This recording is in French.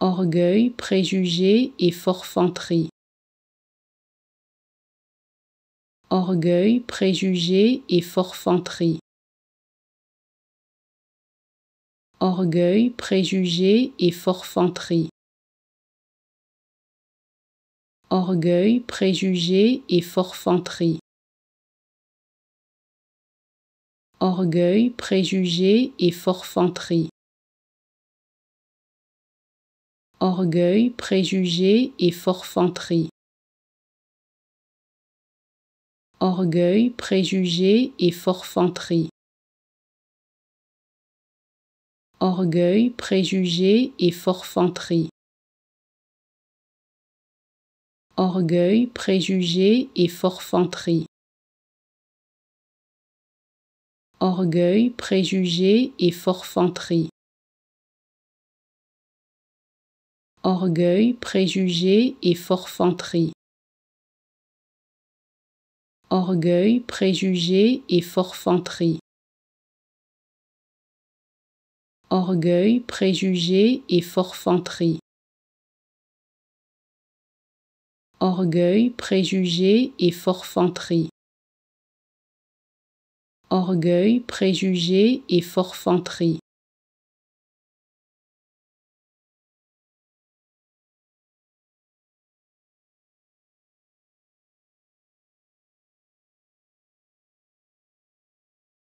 orgueil, préjugé et forfanterie. Orgueil, préjugé et forfanterie. Orgueil, préjugé et forfanterie. Orgueil, préjugé et forfanterie. Orgueil, préjugé et forfanterie orgueil, préjugés et forfanterie. Orgueil, préjugés et forfanterie. Orgueil, préjugés et forfanterie. Orgueil, préjugés et forfanterie. Orgueil, préjugés et forfanterie orgueil, préjugé et forfanterie. Orgueil, préjugé et forfanterie. Orgueil, préjugé et forfanterie. Orgueil, préjugé et forfanterie. Orgueil, préjugé et forfanterie